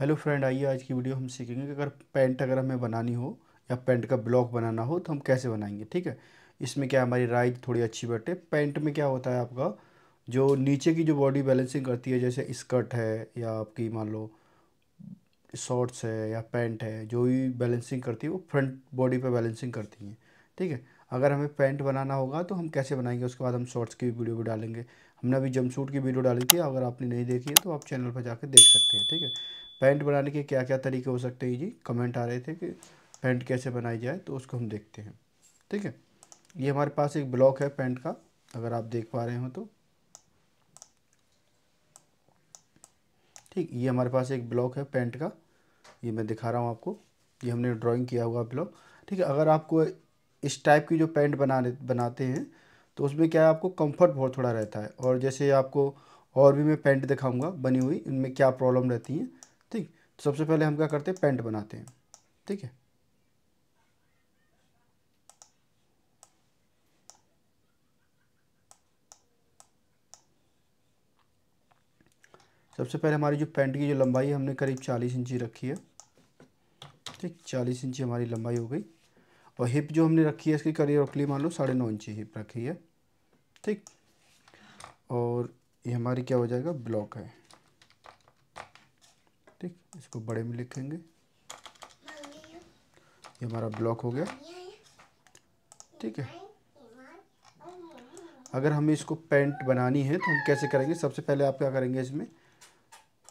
hello friend आइए आज की वीडियो हम सीखेंगे कि अगर पेंट अगर हमें बनानी हो या पेंट का ब्लॉक बनाना हो तो हम कैसे बनाएंगे ठीक है इसमें क्या हमारी राइट थोड़ी अच्छी बैठे पेंट में क्या होता है आपका जो नीचे की जो बॉडी बैलेंसिंग करती है जैसे स्कर्ट है या आपकी मान लो शॉर्ट्स है या पैंट है जो भी बैलेंसिंग करती है वो फ्रंट बॉडी पर बैलेंसिंग करती हैं ठीक है अगर हमें पैंट बनाना होगा तो हम कैसे बनाएंगे उसके बाद हम शॉर्ट्स की वीडियो भी डालेंगे हमने अभी जंप सूट की वीडियो डाली थी अगर आपने नहीं देखी है तो आप चैनल पर जाकर देख सकते हैं ठीक है पैंट बनाने के क्या क्या तरीके हो सकते हैं जी कमेंट आ रहे थे कि पैंट कैसे बनाई जाए तो उसको हम देखते हैं ठीक है ये हमारे पास एक ब्लॉक है पैंट का अगर आप देख पा रहे हो तो ठीक ये हमारे पास एक ब्लॉक है पेंट का ये मैं दिखा रहा हूँ आपको ये हमने ड्राइंग किया हुआ ब्लॉक ठीक है अगर आपको इस टाइप की जो पेंट बना बनाते हैं तो उसमें क्या है आपको कंफर्ट बहुत थोड़ा रहता है और जैसे आपको और भी मैं पेंट दिखाऊंगा बनी हुई इनमें क्या प्रॉब्लम रहती हैं सबसे पहले हम क्या करते हैं पेंट बनाते हैं ठीक है सबसे पहले हमारी जो पैंट की जो लंबाई है हमने करीब चालीस इंची रखी है ठीक चालीस इंची हमारी लंबाई हो गई और हिप जो हमने रखी है इसकी करीब रख मान लो साढ़े नौ इंची हिप रखी है ठीक और ये हमारी क्या हो जाएगा ब्लॉक है ठीक इसको बड़े में लिखेंगे ये हमारा ब्लॉक हो गया ठीक है अगर हमें इसको पेंट बनानी है तो हम कैसे करेंगे सबसे पहले आप क्या करेंगे इसमें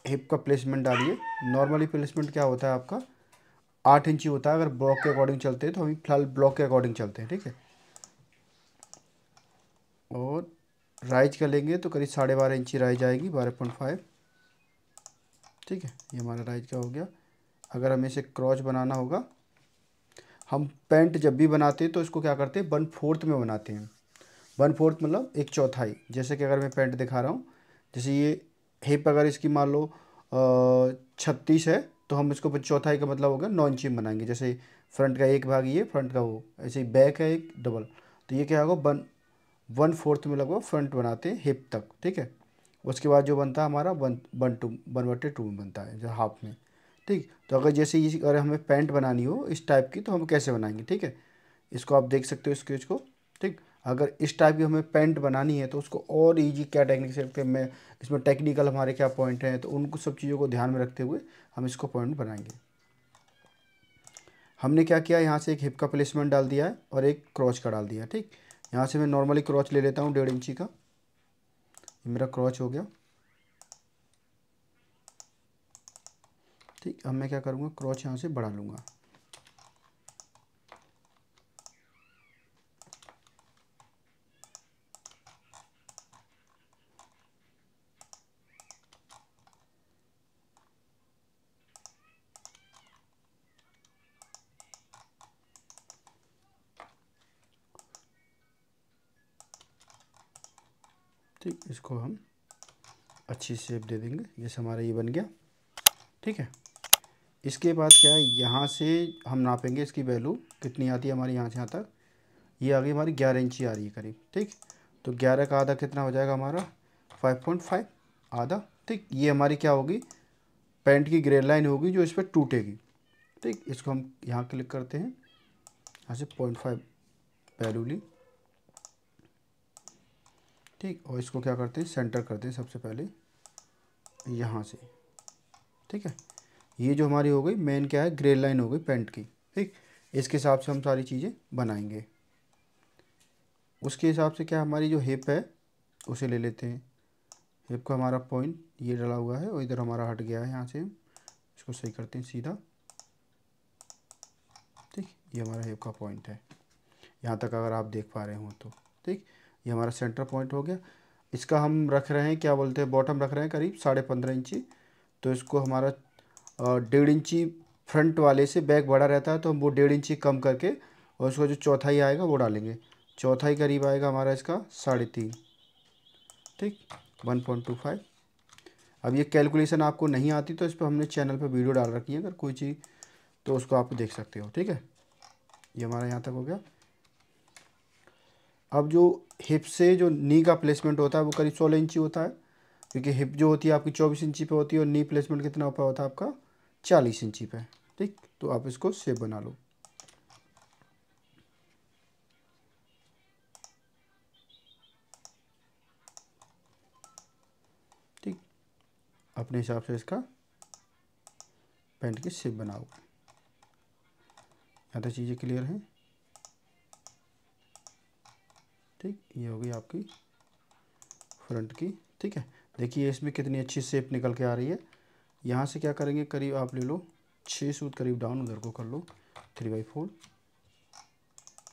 हिप का प्लेसमेंट डालिए नॉर्मली प्लेसमेंट क्या होता है आपका आठ इंची होता है अगर ब्लॉक के अकॉर्डिंग चलते हैं तो हम फिलहाल ब्लॉक के अकॉर्डिंग चलते हैं ठीक है और राइज का लेंगे तो करीब साढ़े बारह इंची राइज आएगी बारह पॉइंट फाइव ठीक है ये हमारा राइट क्या हो गया अगर हमें इसे क्रॉच बनाना होगा हम पेंट जब भी बनाते हैं तो इसको क्या करते हैं वन फोर्थ में बनाते हैं वन फोर्थ मतलब एक चौथाई जैसे कि अगर मैं पेंट दिखा रहा हूँ जैसे ये हिप अगर इसकी मान लो छत्तीस है तो हम इसको चौथाई का मतलब होगा नौ इंची बनाएंगे जैसे फ्रंट का एक भाग ये फ्रंट का वो ऐसे बैक है एक डबल तो ये क्या होगा वन वन फोर्थ में लगभग फ्रंट बनाते हैं हिप तक ठीक है उसके बाद जो बनता है हमारा वन वन टू वन बटे टू में बनता है जो हाफ में ठीक तो अगर जैसे ये अगर हमें पैंट बनानी हो इस टाइप की तो हम कैसे बनाएंगे ठीक है इसको आप देख सकते हो स्केच को ठीक अगर इस टाइप की हमें पैंट बनानी है तो उसको और ईजी क्या टेक्निक से मैं इसमें टेक्निकल हमारे क्या पॉइंट हैं तो उनको सब चीज़ों को ध्यान में रखते हुए हम इसको पॉइंट बनाएंगे हमने क्या किया यहाँ से एक हिप का प्लेसमेंट डाल दिया है और एक क्रॉच का डाल दिया ठीक यहाँ से मैं नॉर्मली क्रॉच ले लेता हूँ डेढ़ इंची का मेरा क्रॉच हो गया ठीक अब मैं क्या करूँगा क्रॉच यहाँ से बढ़ा लूँगा ठीक इसको हम अच्छी शेप दे देंगे जैसे हमारा ये बन गया ठीक है इसके बाद क्या है यहाँ से हम नापेंगे इसकी वैल्यू कितनी आती है हमारे यहाँ से यहाँ तक ये आ गई हमारी ग्यारह इंची आ रही है करीब ठीक तो ग्यारह का आधा कितना हो जाएगा हमारा फाइव पॉइंट फाइव आधा ठीक ये हमारी क्या होगी पेंट की ग्रे लाइन होगी जो इस पर टूटेगी ठीक इसको हम यहाँ क्लिक करते हैं यहाँ से पॉइंट फाइव वैल्यू ली ठीक और इसको क्या करते हैं सेंटर करते हैं सबसे पहले यहाँ से ठीक है ये जो हमारी हो गई मेन क्या है ग्रे लाइन हो गई पेंट की ठीक इसके हिसाब से हम सारी चीज़ें बनाएंगे उसके हिसाब से क्या हमारी जो हिप है उसे ले लेते हैं हिप का हमारा पॉइंट ये डला हुआ है और इधर हमारा हट गया है यहाँ से इसको सही करते हैं सीधा ठीक ये हमारा हिप का पॉइंट है यहाँ तक अगर आप देख पा रहे हो तो ठीक ये हमारा सेंटर पॉइंट हो गया इसका हम रख रहे हैं क्या बोलते हैं बॉटम रख रहे हैं करीब साढ़े पंद्रह इंची तो इसको हमारा डेढ़ इंची फ्रंट वाले से बैक बड़ा रहता है तो हम वो डेढ़ इंची कम करके और उसका जो चौथाई आएगा वो डालेंगे चौथाई करीब आएगा हमारा इसका साढ़े तीन ठीक वन पॉइंट टू फाइव अब ये कैलकुलेशन आपको नहीं आती तो इस पर हमने चैनल पर वीडियो डाल रखी है अगर कोई चीज़ तो उसको आप देख सकते हो ठीक है ये हमारा यहाँ तक हो गया अब जो हिप से जो नी का प्लेसमेंट होता है वो करीब सोलह इंची होता है क्योंकि हिप जो होती है आपकी चौबीस इंची पे होती है और नी प्लेसमेंट कितना होता है आपका चालीस इंची पे ठीक तो आप इसको सेप बना लो ठीक अपने हिसाब से इसका पेंट की सेप बनाओ ज़्यादा चीज़ें क्लियर हैं ठीक ये हो गई आपकी फ्रंट की ठीक है देखिए इसमें कितनी अच्छी शेप निकल के आ रही है यहाँ से क्या करेंगे करीब आप ले लो छः सूत करीब डाउन उधर को कर लो थ्री बाई फोर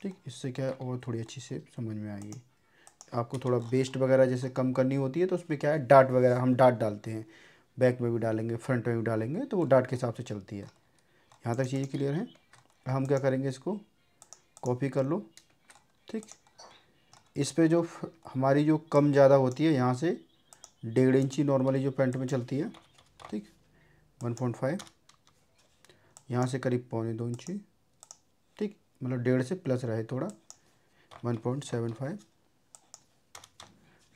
ठीक इससे क्या है और थोड़ी अच्छी शेप समझ में आएगी आपको थोड़ा बेस्ट वगैरह जैसे कम करनी होती है तो उसमें क्या है डाट वगैरह हम डाट डालते हैं बैक में भी डालेंगे फ्रंट में भी डालेंगे तो वो डाट के हिसाब से चलती है यहाँ तक चीज़ें क्लियर हैं हम क्या करेंगे इसको कॉपी कर लो ठीक इस पर जो हमारी जो कम ज़्यादा होती है यहाँ से डेढ़ इंची नॉर्मली जो पेंट में चलती है ठीक वन पॉइंट फाइव यहाँ से करीब पौने दो इंची ठीक मतलब डेढ़ से प्लस रहे थोड़ा वन पॉइंट सेवन फाइव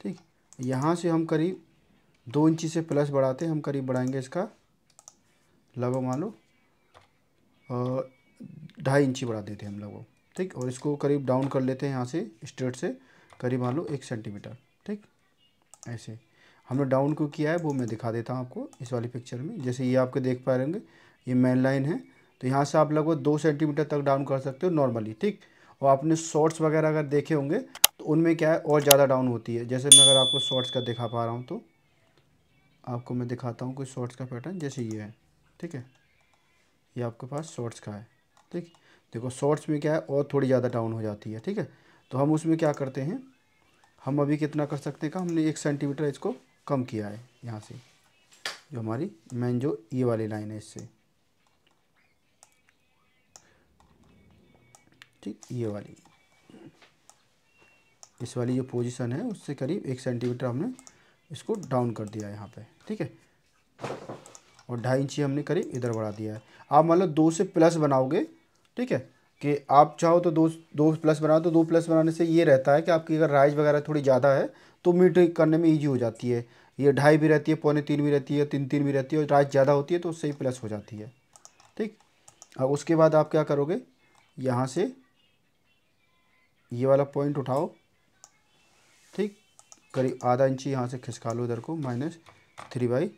ठीक यहाँ से हम करीब दो इंची से प्लस बढ़ाते हैं हम करीब बढ़ाएंगे इसका लगभग मान लो ढाई इंची बढ़ा देते हैं हम लगभग ठीक और इसको करीब डाउन कर लेते हैं यहाँ से स्ट्रेट से करीब मान लो एक सेंटीमीटर ठीक ऐसे हमने डाउन को किया है वो मैं दिखा देता हूँ आपको इस वाली पिक्चर में जैसे ये आपके देख पा रहे होंगे ये मेन लाइन है तो यहाँ से आप लगभग दो सेंटीमीटर तक डाउन कर सकते हो नॉर्मली ठीक और आपने शॉर्ट्स वगैरह अगर देखे होंगे तो उनमें क्या है और ज़्यादा डाउन होती है जैसे मैं अगर आपको शॉर्ट्स का दिखा पा रहा हूँ तो आपको मैं दिखाता हूँ कोई शॉर्ट्स का पैटर्न जैसे ये है ठीक है ये आपके पास शॉर्ट्स का है ठीक देखो शॉर्ट्स में क्या है और थोड़ी ज़्यादा डाउन हो जाती है ठीक है तो हम उसमें क्या करते हैं हम अभी कितना कर सकते हैं का हमने एक सेंटीमीटर इसको कम किया है यहाँ से जो हमारी मेन जो ये e वाली लाइन है इससे ठीक ये वाली इस वाली जो पोजीशन है उससे करीब एक सेंटीमीटर हमने इसको डाउन कर दिया है यहाँ पे ठीक है और ढाई इंची हमने करीब इधर बढ़ा दिया है आप मतलब दो से प्लस बनाओगे ठीक है कि आप चाहो तो दो दो प्लस बनाओ तो दो प्लस बनाने से ये रहता है कि आपकी अगर राइज वगैरह थोड़ी ज़्यादा है तो मीट करने में ईजी हो जाती है ये ढाई भी रहती है पौने तीन भी रहती है तीन तीन भी रहती है और राइज ज़्यादा होती है तो उससे ही प्लस हो जाती है ठीक अब उसके बाद आप क्या करोगे यहाँ से ये वाला पॉइंट उठाओ ठीक करीब आधा इंची यहाँ से खिसका लो इधर को minus three by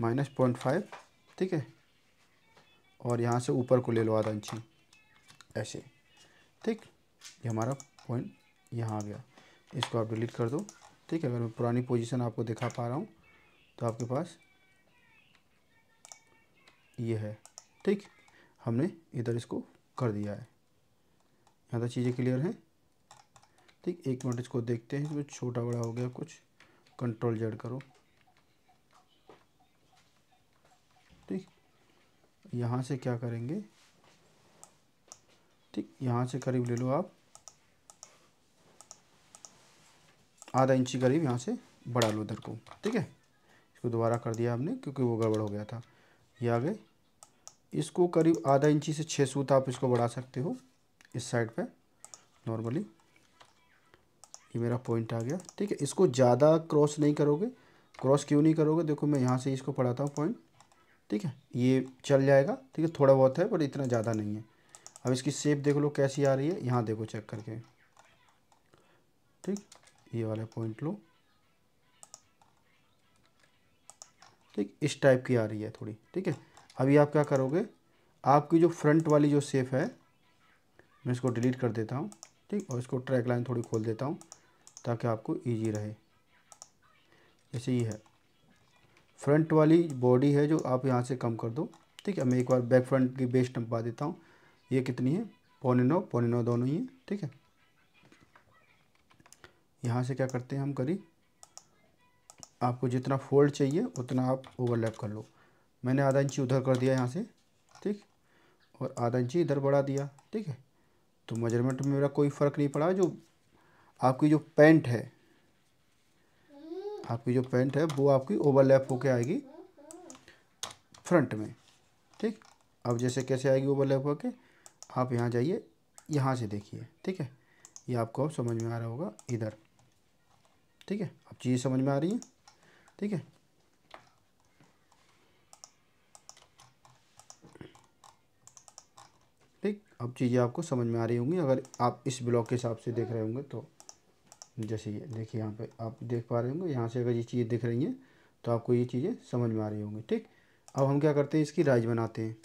minus point five ठीक है और यहाँ से ऊपर को ले लो आधा इंची ऐसे ठीक ये हमारा पॉइंट यहाँ आ गया इसको आप डिलीट कर दो ठीक है अगर मैं पुरानी पोजीशन आपको दिखा पा रहा हूँ तो आपके पास ये है ठीक हमने इधर इसको कर दिया है यहाँ तक चीज़ें क्लियर हैं ठीक एक मिनट इसको देखते हैं इसमें छोटा बड़ा हो गया कुछ कंट्रोल जेड करो ठीक यहाँ से क्या करेंगे ठीक यहाँ से करीब ले लो आप आधा इंची करीब यहाँ से बढ़ा लो इधर को ठीक है इसको दोबारा कर दिया आपने क्योंकि वो गड़बड़ हो गया था ये आ गए इसको करीब आधा इंची से छः सूत आप इसको बढ़ा सकते हो इस साइड पे नॉर्मली ये मेरा पॉइंट आ गया ठीक है इसको ज़्यादा क्रॉस नहीं करोगे क्रॉस क्यों नहीं करोगे देखो मैं यहाँ से इसको पढ़ाता हूँ पॉइंट ठीक है ये चल जाएगा ठीक है थोड़ा बहुत है पर इतना ज़्यादा नहीं है अब इसकी शेप देख लो कैसी आ रही है यहाँ देखो चेक करके ठीक ये वाला पॉइंट लो ठीक इस टाइप की आ रही है थोड़ी ठीक है अभी आप क्या करोगे आपकी जो फ्रंट वाली जो सेफ है मैं इसको डिलीट कर देता हूँ ठीक और इसको ट्रैक लाइन थोड़ी खोल देता हूँ ताकि आपको इजी रहे जैसे ये है फ्रंट वाली बॉडी है जो आप यहाँ से कम कर दो ठीक है मैं एक बार बैक फ्रंट की बेस टंपा देता हूँ ये कितनी है पौने नौ पौने नौ दोनों ही हैं ठीक है यहाँ से क्या करते हैं हम करी आपको जितना फोल्ड चाहिए उतना आप ओवरलैप कर लो मैंने आधा इंची उधर कर दिया यहाँ से ठीक और आधा इंची इधर बढ़ा दिया ठीक है तो मेजरमेंट में मेरा कोई फ़र्क नहीं पड़ा जो आपकी जो पेंट है आपकी जो पेंट है वो आपकी ओवरलैप होके आएगी फ्रंट में ठीक अब जैसे कैसे आएगी ओवरलैप होके आप यहाँ जाइए यहाँ से देखिए ठीक है ये आपको अब समझ में आ रहा होगा इधर ठीक है अब चीज़ समझ में आ रही है ठीक है ठीक अब चीज़ें आपको समझ में आ रही होंगी अगर आप इस ब्लॉक के हिसाब से देख रहे होंगे तो जैसे ये देखिए यहाँ पे आप देख पा रहे होंगे यहाँ से अगर ये चीज़ें दिख रही हैं तो आपको ये चीज़ें समझ में आ रही होंगी ठीक अब हम क्या करते हैं इसकी राइज बनाते हैं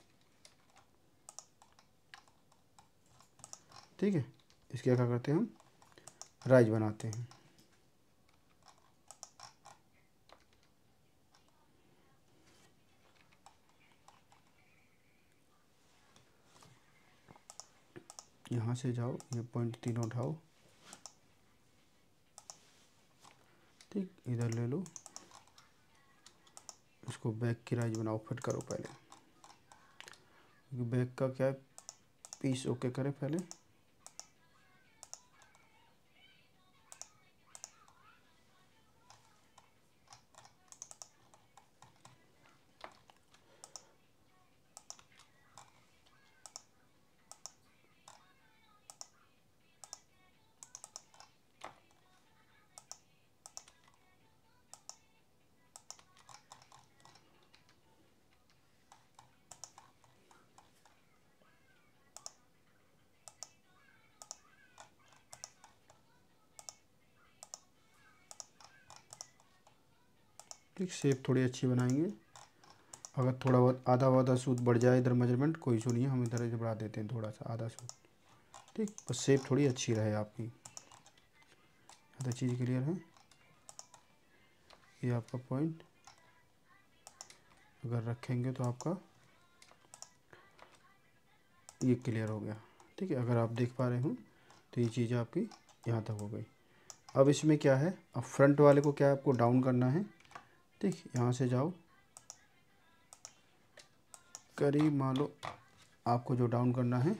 ठीक है इसके क्या करते हैं हम राइज बनाते हैं यहाँ से जाओ ये पॉइंट तीनों उठाओ ठीक इधर ले लो इसको बैक की राइज बनाओ फिट करो पहले बैक का क्या है पीस ओके करें पहले ठीक शेप थोड़ी अच्छी बनाएंगे अगर थोड़ा बहुत आधा आधा सूत बढ़ जाए इधर मेजरमेंट कोई इशू नहीं है हम इधर बढ़ा देते हैं थोड़ा सा आधा सूत ठीक बस शेप थोड़ी अच्छी रहे आपकी आधा चीज़ क्लियर है ये आपका पॉइंट अगर रखेंगे तो आपका ये क्लियर हो गया ठीक है अगर आप देख पा रहे हो तो ये चीज़ आपकी यहाँ तक हो गई अब इसमें क्या है अब फ्रंट वाले को क्या आपको डाउन करना है ठीक यहाँ से जाओ करीब मान लो आपको जो डाउन करना है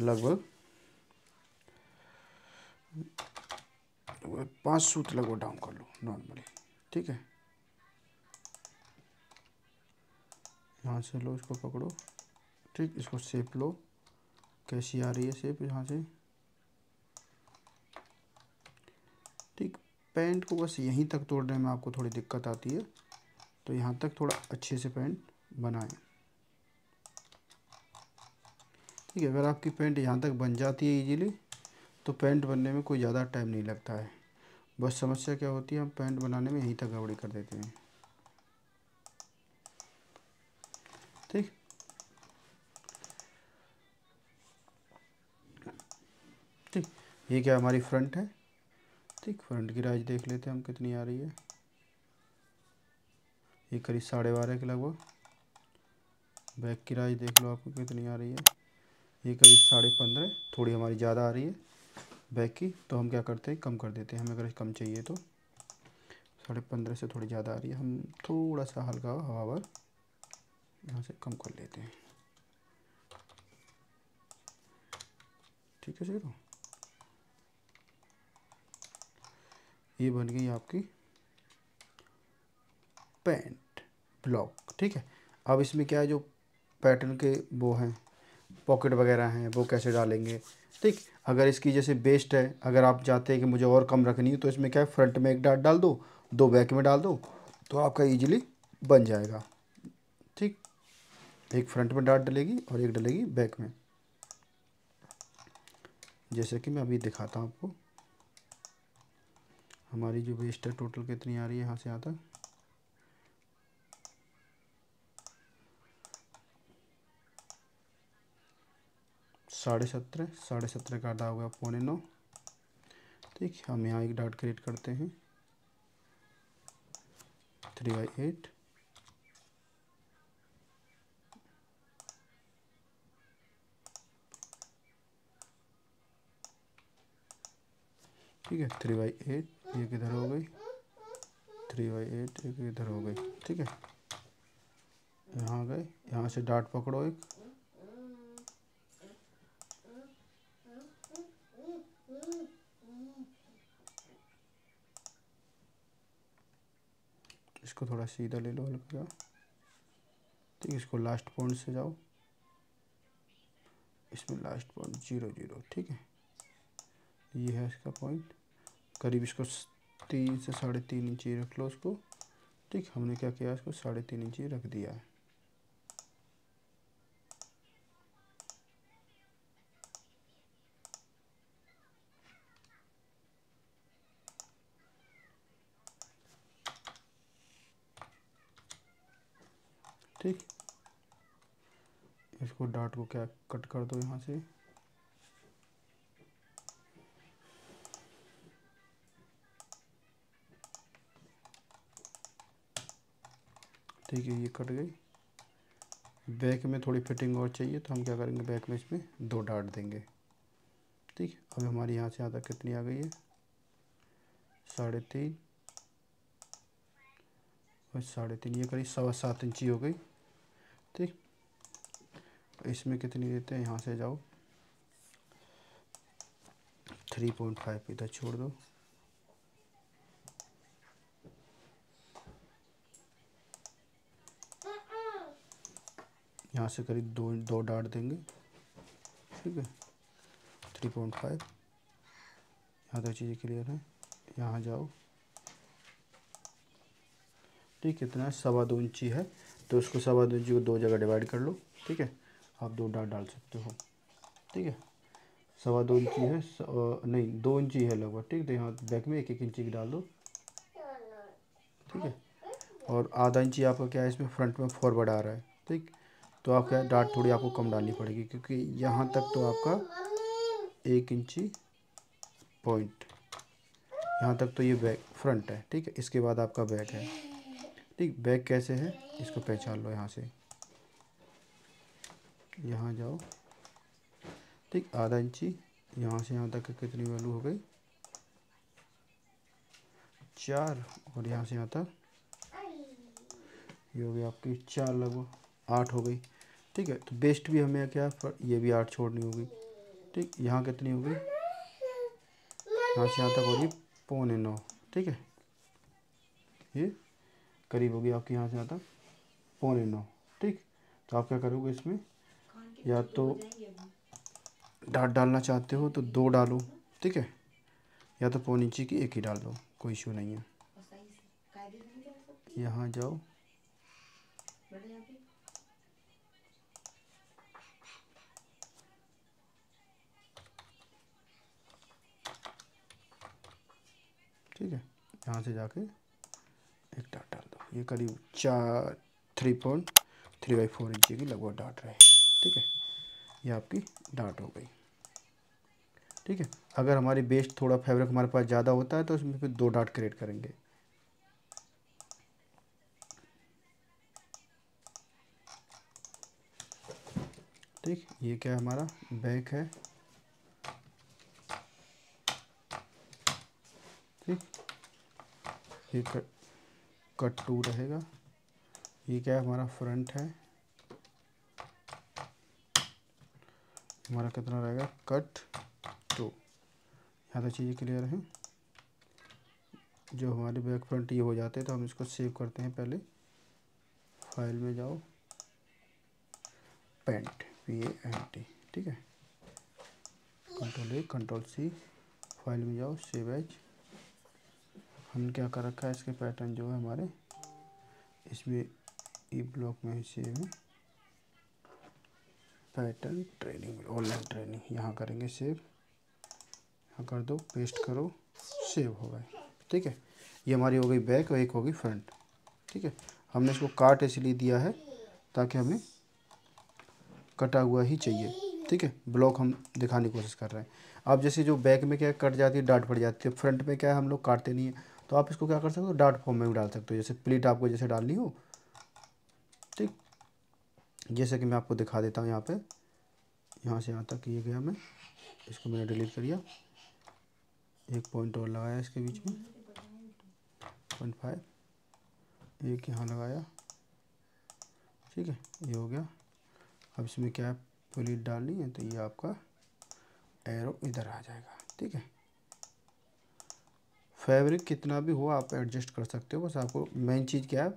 लगभग पाँच सूत लगभग डाउन कर लो नॉर्मली ठीक है यहाँ से लो इसको पकड़ो ठीक इसको सेप लो कैसी आ रही है सेप यहाँ से ठीक पैंट को बस यहीं तक तोड़ने में आपको थोड़ी दिक्कत आती है तो यहाँ तक थोड़ा अच्छे से पैंट बनाएं ठीक है अगर आपकी पैंट यहाँ तक बन जाती है इजीली तो पैंट बनने में कोई ज़्यादा टाइम नहीं लगता है बस समस्या क्या होती है हम पैंट बनाने में यहीं तक गड़बड़ी कर देते हैं ठीक ठीक ये क्या हमारी फ्रंट है ठीक फ्रंट की राइज देख लेते हैं हम कितनी आ रही है ये करीब साढ़े बारह के लगभग बैक की राइज देख लो आपको कितनी आ रही है ये करीब साढ़े पंद्रह थोड़ी हमारी ज़्यादा आ रही है बैक की तो हम क्या करते हैं कम कर देते हैं हमें अगर कम चाहिए तो साढ़े पंद्रह से थोड़ी ज़्यादा आ रही है हम थोड़ा सा हल्का हवा पर यहाँ से कम कर लेते हैं ठीक है चलो ये बन गई आपकी पैंट ब्लॉक ठीक है अब इसमें क्या है जो पैटर्न के वो हैं पॉकेट वगैरह हैं वो कैसे डालेंगे ठीक अगर इसकी जैसे बेस्ट है अगर आप चाहते हैं कि मुझे और कम रखनी है तो इसमें क्या है फ्रंट में एक डाट डाल दो दो बैक में डाल दो तो आपका इजीली बन जाएगा ठीक एक फ्रंट में डाट डलेगी और एक डलेगी बैक में जैसे कि मैं अभी दिखाता हूँ आपको हमारी जो वेस्ट है टोटल कितनी आ रही है यहाँ से यहाँ तक साढ़े सत्रह साढ़े सत्रह का आधा हुआ पौने नौ ठीक हम यहाँ एक डाट क्रिएट करते हैं थ्री बाई एट ठीक है थ्री बाई एट ये किधर हो गई थ्री बाई एट एक इधर हो गई ठीक है यहाँ गए यहाँ से डाट पकड़ो एक इसको थोड़ा सीधा ले लो हल्का ठीक है इसको लास्ट पॉइंट से जाओ इसमें लास्ट पॉइंट जीरो जीरो ठीक है ये है इसका पॉइंट करीब इसको तीन से साढ़े तीन इंची रख लो उसको ठीक हमने क्या किया इसको साढ़े तीन इंची रख दिया है ठीक इसको डाट को क्या कट कर दो यहाँ से ठीक है ये कट गई बैक में थोड़ी फिटिंग और चाहिए तो हम क्या करेंगे बैक में इसमें दो डाट देंगे ठीक है अब हमारी यहाँ से यहाँ तक कितनी आ गई है साढ़े तीन और साढ़े तीन ये करीब सवा सात इंची हो गई ठीक इसमें कितनी देते हैं यहाँ से जाओ थ्री पॉइंट फाइव इधर छोड़ दो यहाँ से करीब दो दो डाट देंगे ठीक है थ्री पॉइंट फाइव यहाँ तक चीज़ें क्लियर हैं यहाँ जाओ ठीक है इतना सवा दो इंची है तो उसको सवा दो इंची को दो जगह डिवाइड कर लो ठीक है आप दो डाट डाल सकते हो ठीक है सवा दो इंची है सवा, नहीं दो इंची है लगभग ठीक है तो यहाँ बैक में एक एक इंची की डाल दो ठीक है और आधा इंची आपका क्या है इसमें फ्रंट में फॉरवर्ड आ रहा है ठीक तो आप क्या डाट थोड़ी आपको कम डालनी पड़ेगी क्योंकि यहाँ तक तो आपका एक इंची पॉइंट यहाँ तक तो ये बैक फ्रंट है ठीक है इसके बाद आपका बैक है ठीक बैक कैसे है इसको पहचान लो यहाँ से यहाँ जाओ ठीक आधा इंची यहाँ से यहाँ तक कितनी वैल्यू हो गई चार और यहाँ से यहाँ तक ये हो गई आपकी चार लगभग आठ हो गई ठीक है तो बेस्ट भी हमें क्या ये भी आठ छोड़नी होगी ठीक यहाँ कितनी होगी यहाँ से यहाँ तक होगी पौने नौ ठीक है ये करीब होगी आपकी यहाँ से यहाँ तक पौने नौ ठीक तो आप क्या करोगे इसमें या तो डाट डालना चाहते हो तो दो डालो ठीक है या तो पौने इंची की एक ही डाल दो कोई इशू नहीं है यहाँ जाओ ठीक है यहाँ से जाके एक डाट डाल दो ये करीब चार three point three by four इंची की लगभग डाट रहे ठीक है ये आपकी डाट हो गई ठीक है अगर हमारी बेस्ट थोड़ा फैब्रिक हमारे पास ज़्यादा होता है तो उसमें फिर दो डाट क्रिएट करेंगे ठीक ये क्या हमारा बैक है ठीक ये कट कट टू रहेगा ये क्या है हमारा फ्रंट है हमारा कितना रहेगा कट टू यहाँ तक चीज़ें क्लियर हैं जो हमारे बैक फ्रंट ये हो जाते हैं तो हम इसको सेव करते हैं पहले फाइल में जाओ paint P A N T ठीक है control A control C file में जाओ सेव एज हमने क्या कर रखा है इसके पैटर्न जो है हमारे इसमें ई e ब्लॉक में सेव है पैटर्न ट्रेनिंग ऑनलाइन ट्रेनिंग यहाँ करेंगे सेव यहाँ कर दो पेस्ट करो सेव हो गए ठीक है ये हमारी हो गई बैक और एक हो गई फ्रंट ठीक है हमने इसको काट इसलिए दिया है ताकि हमें कटा हुआ ही चाहिए ठीक है ब्लॉक हम दिखाने की कोशिश कर रहे हैं अब जैसे जो बैक में क्या कट जाती है डांट पड़ जाती है फ्रंट में क्या है हम लोग काटते नहीं है तो आप इसको क्या कर सकते हो डार्ट फॉर्म में भी डाल सकते हो जैसे प्लीट आपको जैसे डालनी हो ठीक जैसे कि मैं आपको दिखा देता हूँ यहाँ पे यहाँ से यहाँ तक ये गया मैं इसको मैंने डिलीट कर दिया एक पॉइंट और लगाया इसके बीच में पॉइंट फाइव एक यहाँ लगाया ठीक है ये हो गया अब इसमें क्या है प्लीट डालनी है तो ये आपका एरो इधर आ जाएगा ठीक है फैब्रिक कितना भी हो आप एडजस्ट कर सकते हो बस आपको मेन चीज़ क्या है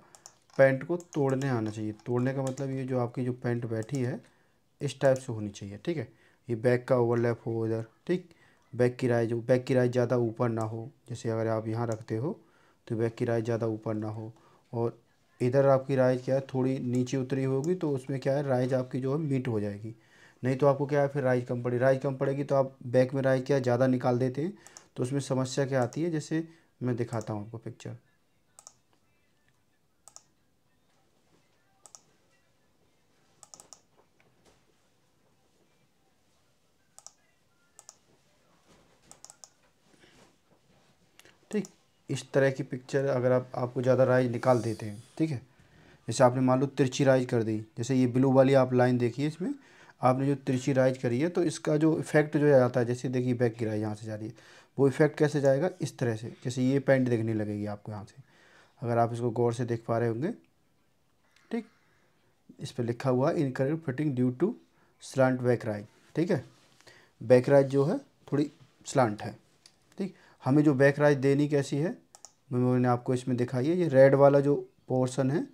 पैंट को तोड़ने आना चाहिए तोड़ने का मतलब ये जो आपकी जो पैंट बैठी है इस टाइप से होनी चाहिए ठीक है ये बैक का ओवरलैप हो इधर ठीक बैक की राय जो बैक की राय ज़्यादा ऊपर ना हो जैसे अगर आप यहाँ रखते हो तो बैक की राय ज़्यादा ऊपर ना हो और इधर आपकी राइज क्या है थोड़ी नीचे उतरी होगी तो उसमें क्या है राइज आपकी जो है मीट हो जाएगी नहीं तो आपको क्या है फिर राइज कम पड़ेगी राइज कम पड़ेगी तो आप बैक में राइज क्या ज़्यादा निकाल देते हैं तो उसमें समस्या क्या आती है जैसे मैं दिखाता हूँ आपको पिक्चर ठीक इस तरह की पिक्चर अगर आप आपको ज़्यादा राइज निकाल देते हैं ठीक है जैसे आपने मान लो तिरछी राइज कर दी जैसे ये ब्लू वाली आप लाइन देखिए इसमें आपने जो तिरछी राइज करी है तो इसका जो इफेक्ट जो आता है जैसे देखिए बैक की राइज यहाँ से जा रही है वो इफेक्ट कैसे जाएगा इस तरह से जैसे ये पेंट देखने लगेगी आपको यहाँ से अगर आप इसको गौर से देख पा रहे होंगे ठीक इस पर लिखा हुआ in fitting due to slant back rise ठीक है बैक राइज जो है थोड़ी स्लांट है ठीक हमें जो बैक राइज देनी कैसी है मैंने आपको इसमें दिखाई है ये रेड वाला जो पोर्सन है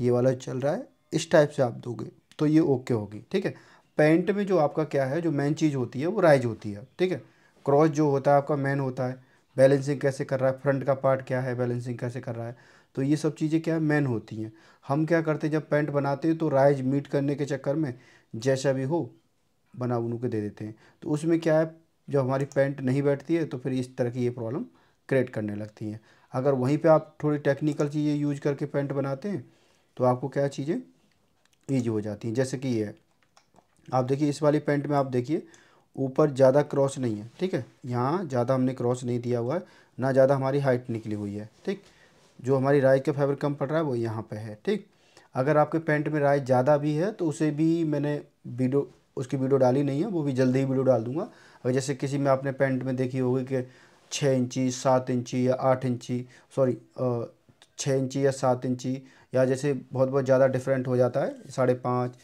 ये वाला चल रहा है इस टाइप से आप दोगे तो ये ओके होगी ठीक है पेंट में जो आपका क्या है जो मेन चीज़ होती है वो राइज होती है ठीक है क्रॉस जो होता है आपका मैन होता है बैलेंसिंग कैसे कर रहा है फ्रंट का पार्ट क्या है बैलेंसिंग कैसे कर रहा है तो ये सब चीज़ें क्या मैन होती हैं हम क्या करते हैं जब पेंट बनाते हैं तो राइज मीट करने के चक्कर में जैसा भी हो बना बनू के दे देते हैं तो उसमें क्या है जब हमारी पेंट नहीं बैठती है तो फिर इस तरह की ये प्रॉब्लम क्रिएट करने लगती हैं अगर वहीं पे आप थोड़ी टेक्निकल चीज़ें यूज करके पेंट बनाते हैं तो आपको क्या चीज़ें ईजी हो जाती हैं जैसे कि ये आप देखिए इस वाली पेंट में आप देखिए ऊपर ज़्यादा क्रॉस नहीं है ठीक है यहाँ ज़्यादा हमने क्रॉस नहीं दिया हुआ है ना ज़्यादा हमारी हाइट निकली हुई है ठीक जो हमारी राय का फाइबर कम पड़ रहा है वो यहाँ पे है ठीक अगर आपके पेंट में राय ज़्यादा भी है तो उसे भी मैंने वीडियो उसकी वीडियो डाली नहीं है वो भी जल्दी ही वीडियो डाल दूंगा अगर जैसे किसी में आपने पेंट में देखी होगी कि छः इंची सात इंची या आठ इंची सॉरी छः इंची या सात इंची या जैसे बहुत बहुत ज़्यादा डिफरेंट हो जाता है साढ़े पाँच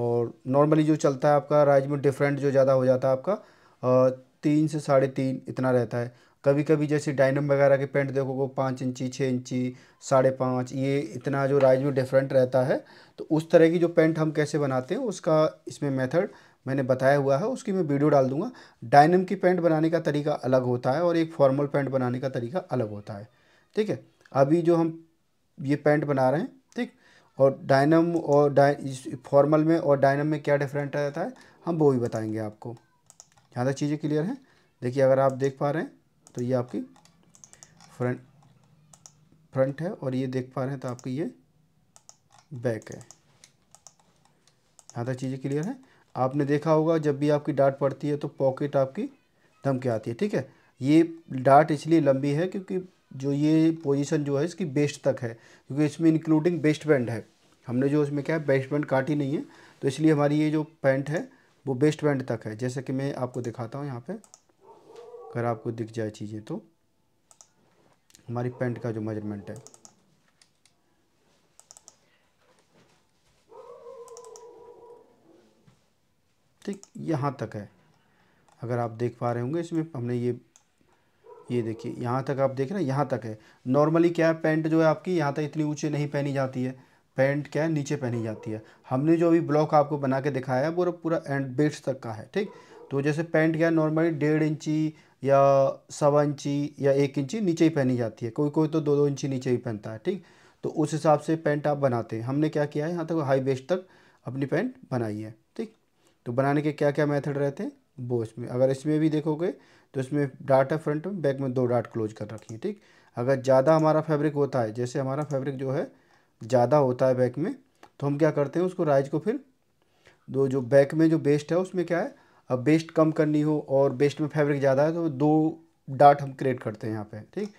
और नॉर्मली जो चलता है आपका राइज में डिफरेंट जो ज़्यादा हो जाता है आपका तीन से साढ़े तीन इतना रहता है कभी कभी जैसे डाइनम वगैरह के पेंट देखोगे पाँच इंची छः इंची साढ़े पाँच ये इतना जो राइज में डिफरेंट रहता है तो उस तरह की जो पेंट हम कैसे बनाते हैं उसका इसमें मेथड मैंने बताया हुआ है उसकी मैं वीडियो डाल दूंगा डाइनम की पेंट बनाने का तरीका अलग होता है और एक फॉर्मल पेंट बनाने का तरीका अलग होता है ठीक है अभी जो हम ये पेंट बना रहे हैं और डायनम और डाय फॉर्मल में और डायनम में क्या डिफरेंट रहता है हम वो भी बताएंगे आपको यहाँ तक चीज़ें क्लियर हैं देखिए अगर आप देख पा रहे हैं तो ये आपकी फ्रंट फ्रंट है और ये देख पा रहे हैं तो आपकी ये बैक है यहाँ तक चीज़ें क्लियर हैं आपने देखा होगा जब भी आपकी डाट पड़ती है तो पॉकेट आपकी धमके के आती है ठीक है ये डाट इसलिए लंबी है क्योंकि जो ये पोजीशन जो है इसकी बेस्ट तक है क्योंकि इसमें इंक्लूडिंग बेस्ट बैंड है हमने जो इसमें क्या है बेस्ट बैंड काटी नहीं है तो इसलिए हमारी ये जो पैंट है वो बेस्ट बैंड तक है जैसे कि मैं आपको दिखाता हूँ यहाँ पर अगर आपको दिख जाए चीज़ें तो हमारी पैंट का जो मेजरमेंट है ठीक यहाँ तक है अगर आप देख पा रहे होंगे इसमें हमने ये ये देखिए यहाँ तक आप देख रहे हैं यहाँ तक है नॉर्मली क्या है पैंट जो है आपकी यहाँ तक इतनी ऊँचे नहीं पहनी जाती है पैंट क्या है नीचे पहनी जाती है हमने जो अभी ब्लॉक आपको बना के दिखाया है वो तो पूरा एंड बेट्स तक का है ठीक तो जैसे पैंट क्या है नॉर्मली डेढ़ इंची या सवा इंची या एक इंची नीचे ही पहनी जाती है कोई कोई तो दो दो इंची नीचे ही पहनता है ठीक तो उस हिसाब से पैंट आप बनाते हैं हमने क्या किया है यहाँ तक हाई बेस्ट तक अपनी पैंट बनाई है ठीक तो बनाने के क्या क्या मेथड रहते हैं वो इसमें अगर इसमें भी देखोगे तो इसमें डाट है फ्रंट में बैक में दो डाट क्लोज कर रखी है ठीक अगर ज़्यादा हमारा फैब्रिक होता है जैसे हमारा फैब्रिक जो है ज़्यादा होता है बैक में तो हम क्या करते हैं उसको राइज को फिर दो जो बैक में जो बेस्ट है उसमें क्या है अब बेस्ट कम करनी हो और बेस्ट में फैब्रिक ज़्यादा है तो दो डाट हम क्रिएट करते हैं यहाँ पे ठीक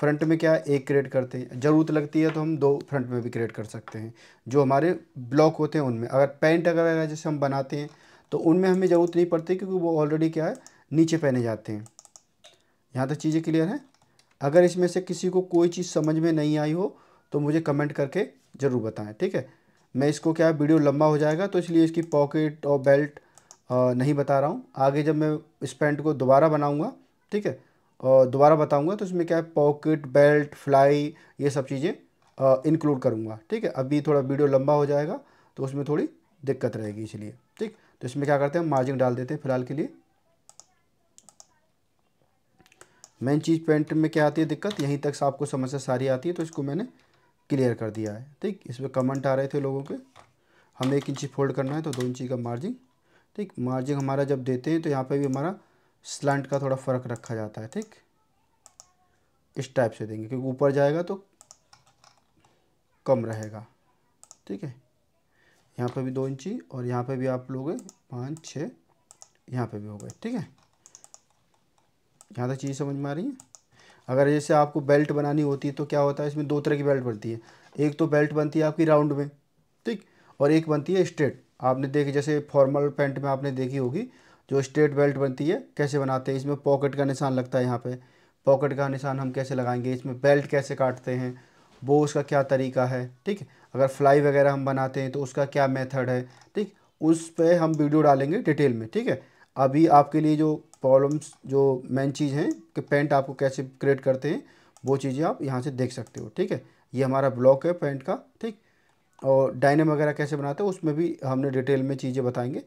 फ्रंट में क्या है एक क्रिएट करते हैं ज़रूरत लगती है तो हम दो फ्रंट में भी क्रिएट कर सकते हैं जो हमारे ब्लॉक होते हैं उनमें अगर पेंट अगर जैसे हम बनाते हैं तो उनमें हमें ज़रूरत नहीं पड़ती क्योंकि वो ऑलरेडी क्या है नीचे पहने जाते हैं यहाँ तक चीज़ें क्लियर हैं अगर इसमें से किसी को कोई चीज़ समझ में नहीं आई हो तो मुझे कमेंट करके ज़रूर बताएं ठीक है मैं इसको क्या वीडियो लंबा हो जाएगा तो इसलिए इसकी पॉकेट और बेल्ट नहीं बता रहा हूँ आगे जब मैं इस पैंट को दोबारा बनाऊँगा ठीक है और दोबारा बताऊँगा तो इसमें क्या है पॉकेट बेल्ट फ्लाई ये सब चीज़ें इंक्लूड करूँगा ठीक है अभी थोड़ा वीडियो लंबा हो जाएगा तो उसमें थोड़ी दिक्कत रहेगी इसलिए ठीक तो इसमें क्या करते हैं मार्जिन डाल देते हैं फिलहाल के लिए मेन चीज़ पेंट में क्या आती है दिक्कत यहीं तक आपको समस्या सारी आती है तो इसको मैंने क्लियर कर दिया है ठीक इसमें कमेंट आ रहे थे लोगों के हमें एक इंची फोल्ड करना है तो दो इंची का मार्जिन ठीक मार्जिन हमारा जब देते हैं तो यहाँ पे भी हमारा स्लैंट का थोड़ा फ़र्क रखा जाता है ठीक इस टाइप से देंगे क्योंकि ऊपर जाएगा तो कम रहेगा ठीक है यहाँ पे भी दो इंची और यहाँ पे भी आप लोगे पाँच छः यहाँ पे भी हो गए ठीक है यहाँ तक चीज़ समझ में आ रही है अगर जैसे आपको बेल्ट बनानी होती है तो क्या होता है इसमें दो तरह की बेल्ट बनती है एक तो बेल्ट बनती है आपकी राउंड में ठीक और एक बनती है स्ट्रेट आपने देखी जैसे फॉर्मल पैंट में आपने देखी होगी जो स्ट्रेट बेल्ट बनती है कैसे बनाते हैं इसमें पॉकेट का निशान लगता है यहाँ पे पॉकेट का निशान हम कैसे लगाएंगे इसमें बेल्ट कैसे काटते हैं वो उसका क्या तरीका है ठीक अगर फ्लाई वगैरह हम बनाते हैं तो उसका क्या मेथड है ठीक उस पर हम वीडियो डालेंगे डिटेल में ठीक है अभी आपके लिए जो प्रॉब्लम्स जो मेन चीज़ हैं कि पेंट आपको कैसे क्रिएट करते हैं वो चीज़ें आप यहाँ से देख सकते हो ठीक है ये हमारा ब्लॉक है पेंट का ठीक और डायनेम वगैरह कैसे बनाते हैं उसमें भी हमने डिटेल में चीज़ें बताएंगे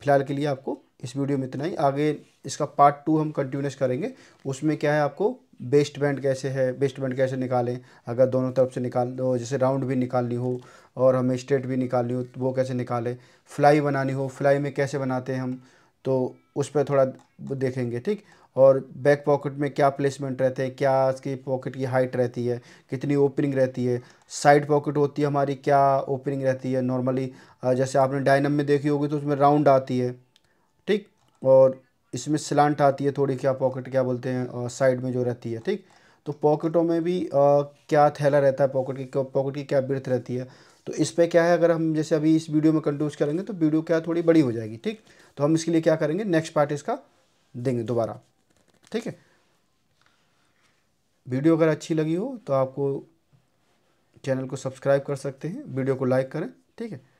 फिलहाल के लिए आपको इस वीडियो में इतना ही आगे इसका पार्ट टू हम कंटिन्यूस करेंगे उसमें क्या है आपको बेस्ट बैंड कैसे है बेस्ट बैंड कैसे निकालें अगर दोनों तरफ से निकाल दो तो जैसे राउंड भी निकालनी हो और हमें स्ट्रेट भी निकालनी हो तो वो कैसे निकालें फ्लाई बनानी हो फ्लाई में कैसे बनाते हैं हम तो उस पर थोड़ा देखेंगे ठीक और बैक पॉकेट में क्या प्लेसमेंट रहते हैं क्या इसकी पॉकेट की हाइट रहती है कितनी ओपनिंग रहती है साइड पॉकेट होती है हमारी क्या ओपनिंग रहती है नॉर्मली जैसे आपने डायनम में देखी होगी तो उसमें राउंड आती है ठीक और इसमें स्लांट आती है थोड़ी क्या पॉकेट क्या बोलते हैं साइड में जो रहती है ठीक तो पॉकेटों में भी आ, क्या थैला रहता है पॉकेट की पॉकेट की क्या बिर्थ रहती है तो इस पर क्या है अगर हम जैसे अभी इस वीडियो में कंट्यूज करेंगे तो वीडियो क्या थोड़ी बड़ी हो जाएगी ठीक तो हम इसके लिए क्या करेंगे नेक्स्ट पार्ट इसका देंगे दोबारा ठीक है वीडियो अगर अच्छी लगी हो तो आपको चैनल को सब्सक्राइब कर सकते हैं वीडियो को लाइक करें ठीक है